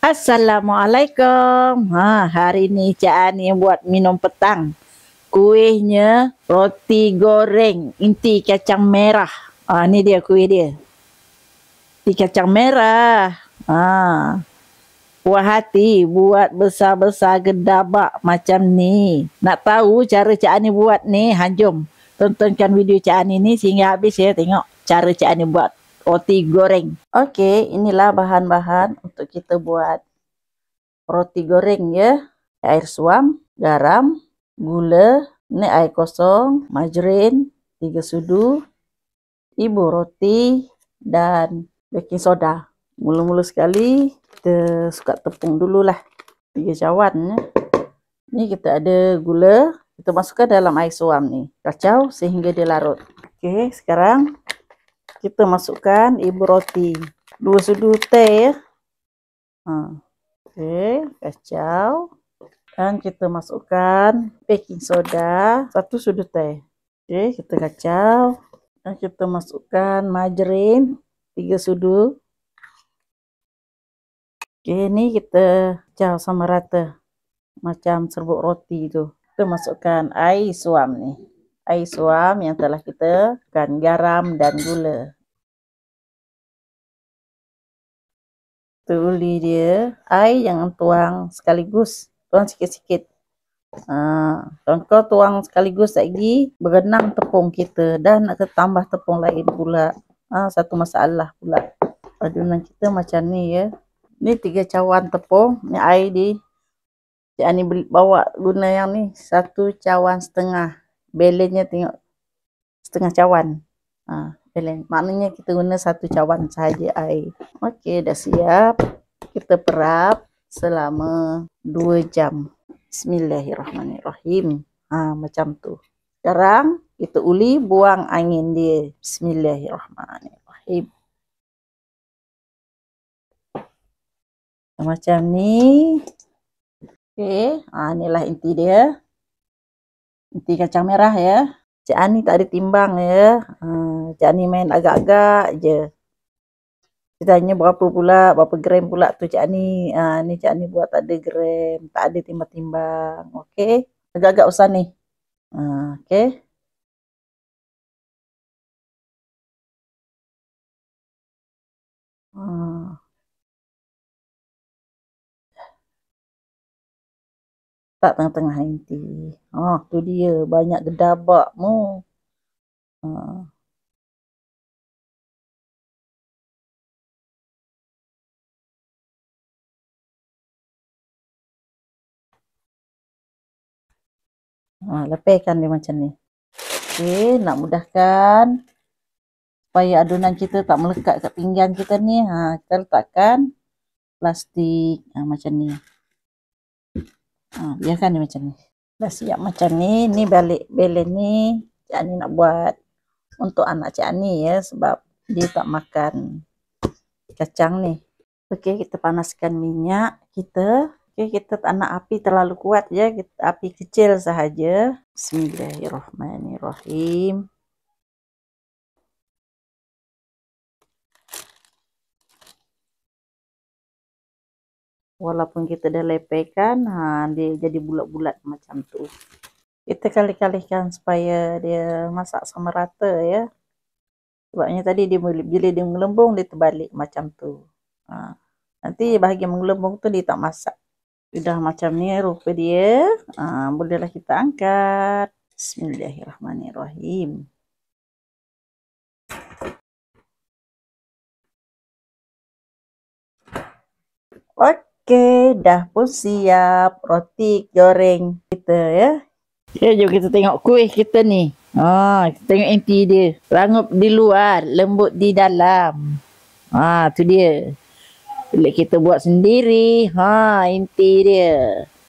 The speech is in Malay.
Assalamualaikum. Ha, hari ni Cik Ani buat minum petang. Kuihnya roti goreng inti kacang merah. Ha, ini dia kuih dia. Inti kacang merah. Ha. Puas hati buat besar-besar gedabak macam ni. Nak tahu cara Cik Ani buat ni? Hanjum. Tontonkan video Cik Ani ni sehingga habis ya. Tengok cara Cik Ani buat roti goreng. Okey, inilah bahan-bahan untuk kita buat roti goreng ya. Air suam, garam, gula, Ini air kosong, margarin, tiga sudu, ibu roti dan baking soda. Mula-mula sekali kita suka tepung dululah. 3 cawan ya. Ni kita ada gula, kita masukkan dalam air suam ni. Kacau sehingga dia larut. Okey, sekarang kita masukkan ibu roti dua sudu teh ya nah, oke okay, kacau dan kita masukkan baking soda satu sudu teh oke okay, kita kacau dan kita masukkan margarin tiga sudu oke okay, ini kita kacau sama rata macam serbuk roti itu kita masukkan air suam nih air suam yang telah kita kan garam dan gula. Tuli dia air yang tuang sekaligus. Tuang sikit-sikit. Ha, Kalau tuang sekaligus lagi, berenang tepung kita. Dan nak tambah tepung lain pula. Ha, satu masalah pula. Adunan kita macam ni ya. Ni tiga cawan tepung. Ni air dia. Cik Ani bawa guna yang ni. Satu cawan setengah balance tengok setengah cawan. Ha, balance. Maknanya kita guna satu cawan sahaja air. Okey, dah siap. Kita perap selama dua jam. Bismillahirrahmanirrahim. Ha, macam tu. Sekarang kita uli buang angin dia. Bismillahirrahmanirrahim. Macam ni. Okey, ha, inilah inti dia. Nanti kacang merah ya. Cik Ani tak ada timbang ya. Ah, Cik Ani main agak-agak je. Dia tanya berapa pula, berapa gram pula tu Cik Ani. Ha, ni Cik Ani buat tak ada gram, tak ada timbang-timbang. Okey. Agak-agak usah ni. Ha, Okey. Tak tengah-tengah nanti. Ah, tu dia. Banyak gedabak mu. Ah. Ha, lepihkan dia macam ni. Okey, nak mudahkan supaya adunan kita tak melekat kat pinggan kita ni. Ha, kita letakkan plastik ha, macam ni. Ha, biarkan dia macam ni. Dah siap macam ni. Ni balik balik ni. Cik Ani nak buat untuk anak Cik Ani ya. Sebab dia tak makan kacang ni. Okey, kita panaskan minyak kita. Okey, kita tak nak api terlalu kuat ya. Kita, api kecil sahaja. Bismillahirrahmanirrahim. walaupun kita dah lepekan ha, dia jadi bulat-bulat macam tu kita kali-kalikan supaya dia masak sama rata ya sebabnya tadi dia bila dia mengelembung dia terbalik macam tu ha. nanti bahagian mengelembung tu dia tak masak sudah macam ni rupa dia ha, bolehlah kita angkat bismillahirrahmanirrahim Okay. Okey, dah pun siap. Roti goreng kita ya. Okey, ya, jom kita tengok kuih kita ni. Ha, ah, kita tengok inti dia. Rangup di luar, lembut di dalam. Ha, ah, tu dia. Boleh kita buat sendiri, ha, ah, inti dia.